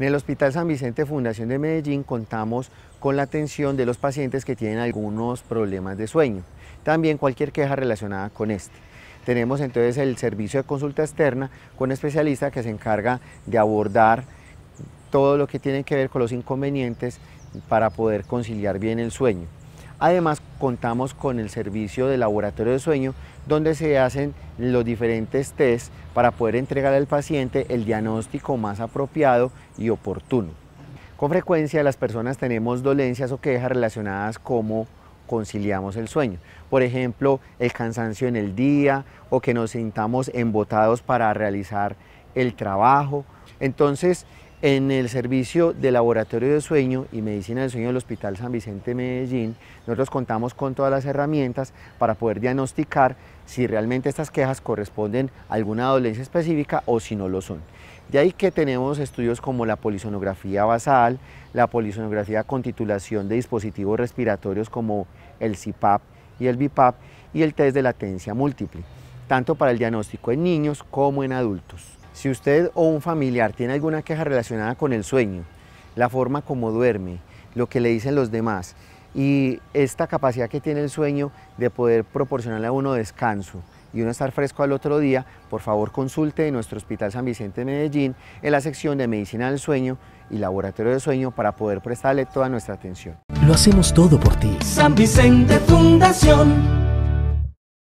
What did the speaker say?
En el Hospital San Vicente Fundación de Medellín contamos con la atención de los pacientes que tienen algunos problemas de sueño. También cualquier queja relacionada con este. Tenemos entonces el servicio de consulta externa con especialista que se encarga de abordar todo lo que tiene que ver con los inconvenientes para poder conciliar bien el sueño. Además, contamos con el servicio de laboratorio de sueño, donde se hacen los diferentes test para poder entregar al paciente el diagnóstico más apropiado y oportuno. Con frecuencia las personas tenemos dolencias o quejas relacionadas como conciliamos el sueño. Por ejemplo, el cansancio en el día o que nos sintamos embotados para realizar el trabajo. Entonces, en el servicio de laboratorio de sueño y medicina del sueño del Hospital San Vicente de Medellín, nosotros contamos con todas las herramientas para poder diagnosticar si realmente estas quejas corresponden a alguna dolencia específica o si no lo son. De ahí que tenemos estudios como la polisonografía basal, la polisonografía con titulación de dispositivos respiratorios como el CIPAP y el BIPAP y el test de latencia múltiple, tanto para el diagnóstico en niños como en adultos. Si usted o un familiar tiene alguna queja relacionada con el sueño, la forma como duerme, lo que le dicen los demás y esta capacidad que tiene el sueño de poder proporcionarle a uno descanso, y uno estar fresco al otro día, por favor consulte en nuestro Hospital San Vicente de Medellín en la sección de Medicina del Sueño y Laboratorio del Sueño para poder prestarle toda nuestra atención. Lo hacemos todo por ti. San Vicente Fundación.